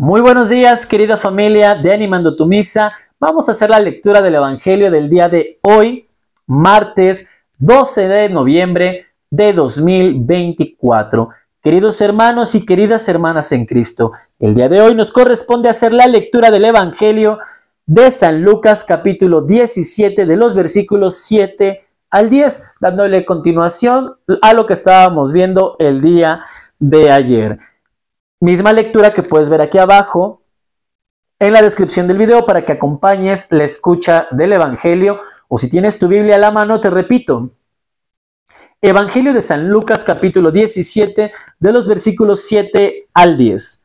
Muy buenos días, querida familia de Animando tu Misa. Vamos a hacer la lectura del Evangelio del día de hoy, martes 12 de noviembre de 2024. Queridos hermanos y queridas hermanas en Cristo, el día de hoy nos corresponde hacer la lectura del Evangelio de San Lucas capítulo 17 de los versículos 7 al 10, dándole continuación a lo que estábamos viendo el día de ayer. Misma lectura que puedes ver aquí abajo en la descripción del video para que acompañes la escucha del Evangelio o si tienes tu Biblia a la mano, te repito. Evangelio de San Lucas capítulo 17 de los versículos 7 al 10.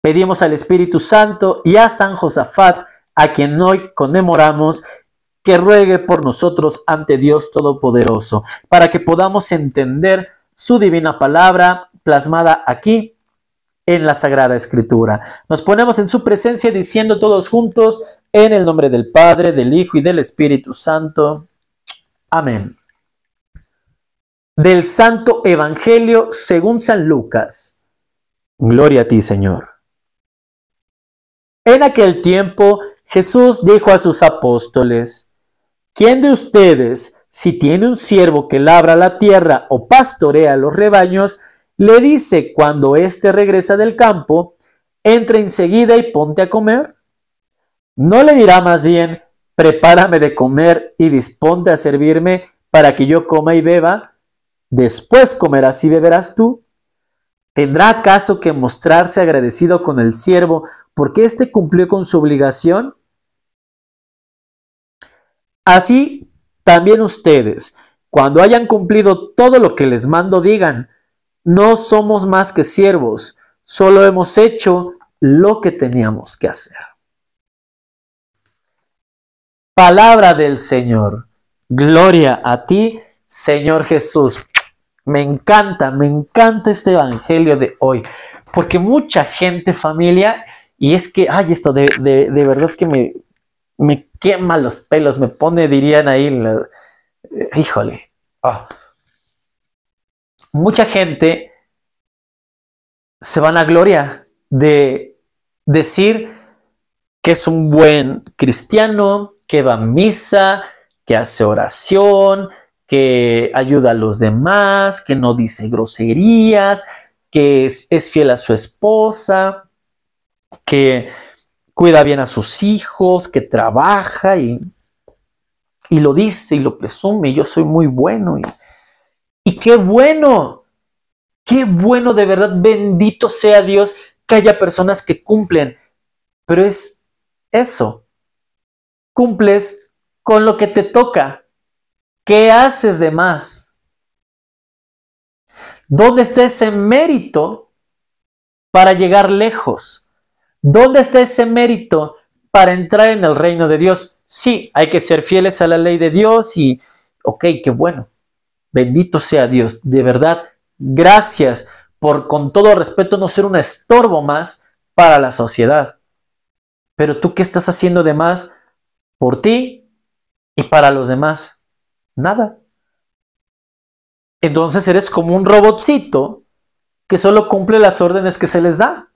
Pedimos al Espíritu Santo y a San Josafat, a quien hoy conmemoramos, que ruegue por nosotros ante Dios Todopoderoso, para que podamos entender su divina palabra plasmada aquí en la Sagrada Escritura. Nos ponemos en su presencia diciendo todos juntos, en el nombre del Padre, del Hijo y del Espíritu Santo. Amén. Del Santo Evangelio según San Lucas. Gloria a ti, Señor. En aquel tiempo Jesús dijo a sus apóstoles, ¿quién de ustedes, si tiene un siervo que labra la tierra o pastorea los rebaños, le dice cuando éste regresa del campo, entre enseguida y ponte a comer. No le dirá más bien, prepárame de comer y disponte a servirme para que yo coma y beba. Después comerás y beberás tú. ¿Tendrá acaso que mostrarse agradecido con el siervo porque éste cumplió con su obligación? Así también ustedes, cuando hayan cumplido todo lo que les mando, digan, no somos más que siervos, solo hemos hecho lo que teníamos que hacer. Palabra del Señor. Gloria a ti, Señor Jesús. Me encanta, me encanta este evangelio de hoy, porque mucha gente, familia, y es que, ay, esto de, verdad que me, me quema los pelos, me pone, dirían ahí, eh, híjole, ah, mucha gente se van a gloria de decir que es un buen cristiano, que va a misa, que hace oración, que ayuda a los demás, que no dice groserías, que es, fiel a su esposa, que cuida bien a sus hijos, que trabaja y, y lo dice y lo presume, yo soy muy bueno y, y qué bueno, qué bueno de verdad, bendito sea Dios que haya personas que cumplen. Pero es eso, cumples con lo que te toca. ¿Qué haces de más? ¿Dónde está ese mérito para llegar lejos? ¿Dónde está ese mérito para entrar en el reino de Dios? Sí, hay que ser fieles a la ley de Dios y, ok, qué bueno. Bendito sea Dios. De verdad, gracias por con todo respeto no ser un estorbo más para la sociedad. Pero tú qué estás haciendo de más por ti y para los demás? Nada. Entonces eres como un robotcito que solo cumple las órdenes que se les da,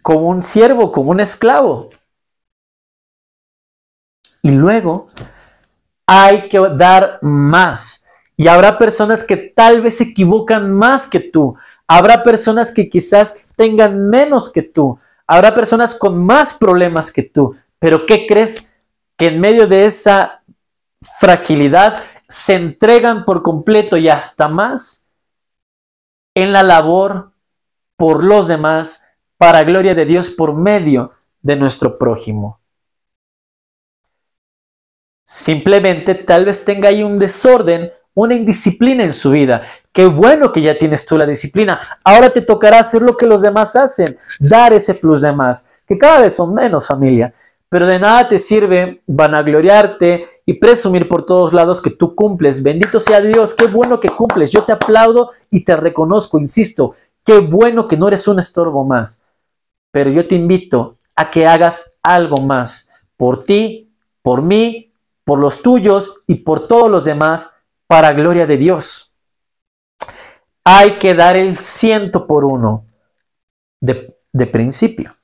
como un siervo, como un esclavo. Y luego hay que dar más. Y habrá personas que tal vez se equivocan más que tú. Habrá personas que quizás tengan menos que tú. Habrá personas con más problemas que tú. Pero ¿qué crees? Que en medio de esa fragilidad se entregan por completo y hasta más en la labor por los demás para gloria de Dios por medio de nuestro prójimo. Simplemente tal vez tenga ahí un desorden una indisciplina en su vida. Qué bueno que ya tienes tú la disciplina. Ahora te tocará hacer lo que los demás hacen, dar ese plus de más, que cada vez son menos familia. Pero de nada te sirve vanagloriarte y presumir por todos lados que tú cumples. Bendito sea Dios, qué bueno que cumples. Yo te aplaudo y te reconozco, insisto, qué bueno que no eres un estorbo más. Pero yo te invito a que hagas algo más por ti, por mí, por los tuyos y por todos los demás para gloria de Dios. Hay que dar el ciento por uno de, principio.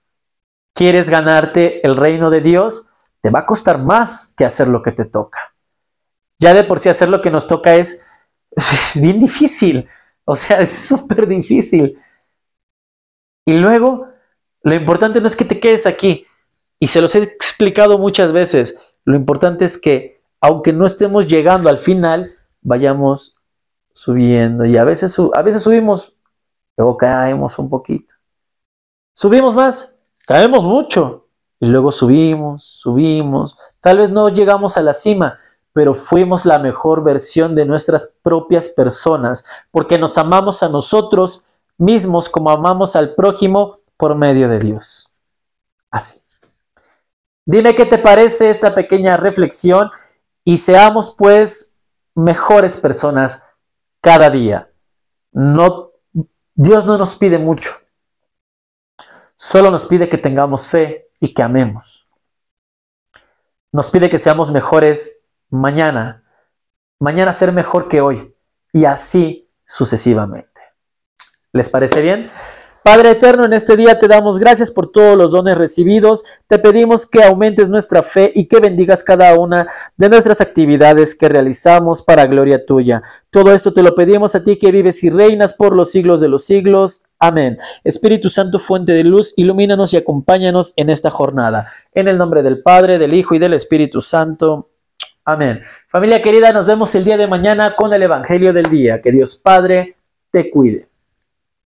¿Quieres ganarte el reino de Dios? Te va a costar más que hacer lo que te toca. Ya de por sí hacer lo que nos toca es, es bien difícil. O sea, es súper difícil. Y luego, lo importante no es que te quedes aquí. Y se los he explicado muchas veces. Lo importante es que, aunque no estemos llegando al final, vayamos subiendo y a veces, a veces subimos, luego caemos un poquito. Subimos más, caemos mucho y luego subimos, subimos. Tal vez no llegamos a la cima, pero fuimos la mejor versión de nuestras propias personas, porque nos amamos a nosotros mismos como amamos al prójimo por medio de Dios. Así. Dime qué te parece esta pequeña reflexión y seamos pues mejores personas cada día. No, Dios no nos pide mucho, solo nos pide que tengamos fe y que amemos. Nos pide que seamos mejores mañana, mañana ser mejor que hoy y así sucesivamente. ¿Les parece bien? Padre eterno, en este día te damos gracias por todos los dones recibidos. Te pedimos que aumentes nuestra fe y que bendigas cada una de nuestras actividades que realizamos para gloria tuya. Todo esto te lo pedimos a ti que vives y reinas por los siglos de los siglos. Amén. Espíritu Santo, fuente de luz, ilumínanos y acompáñanos en esta jornada. En el nombre del Padre, del Hijo y del Espíritu Santo. Amén. Familia querida, nos vemos el día de mañana con el Evangelio del Día. Que Dios Padre te cuide.